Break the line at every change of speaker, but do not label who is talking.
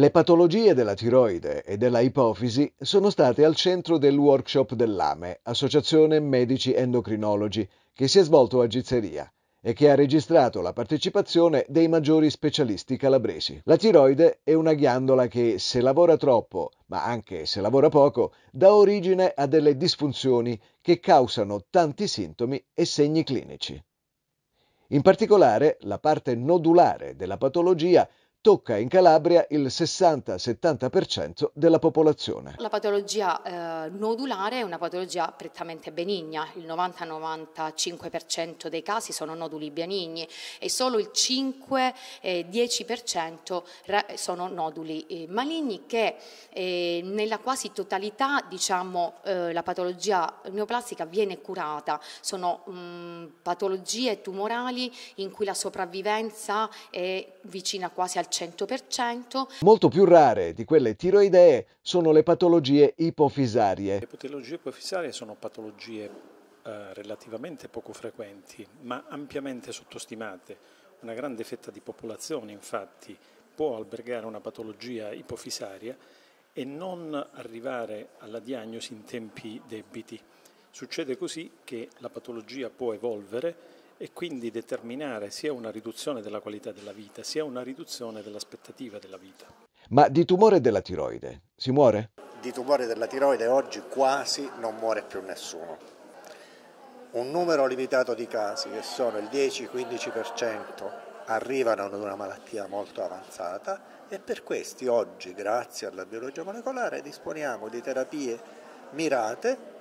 Le patologie della tiroide e della ipofisi sono state al centro del workshop dell'AME, Associazione Medici Endocrinologi, che si è svolto a Gizzeria e che ha registrato la partecipazione dei maggiori specialisti calabresi. La tiroide è una ghiandola che, se lavora troppo, ma anche se lavora poco, dà origine a delle disfunzioni che causano tanti sintomi e segni clinici. In particolare, la parte nodulare della patologia tocca in Calabria il 60-70% della popolazione.
La patologia eh, nodulare è una patologia prettamente benigna, il 90-95% dei casi sono noduli benigni e solo il 5-10% sono noduli eh, maligni che eh, nella quasi totalità diciamo, eh, la patologia neoplastica viene curata, sono mh, mm, patologie tumorali in cui la sopravvivenza è vicina quasi al al 100%.
Molto più rare di quelle tiroidee sono le patologie ipofisarie. Le
patologie ipofisarie sono patologie eh, relativamente poco frequenti, ma ampiamente sottostimate. Una grande fetta di popolazione, infatti, può albergare una patologia ipofisaria e non arrivare alla diagnosi in tempi debiti. Succede così che la patologia può evolvere e quindi determinare sia una riduzione della qualità della vita sia una riduzione dell'aspettativa della vita.
Ma di tumore della tiroide si muore?
Di tumore della tiroide oggi quasi non
muore più nessuno. Un numero limitato di casi, che sono il 10-15%, arrivano ad una malattia molto avanzata e per questi
oggi, grazie alla biologia molecolare, disponiamo di terapie mirate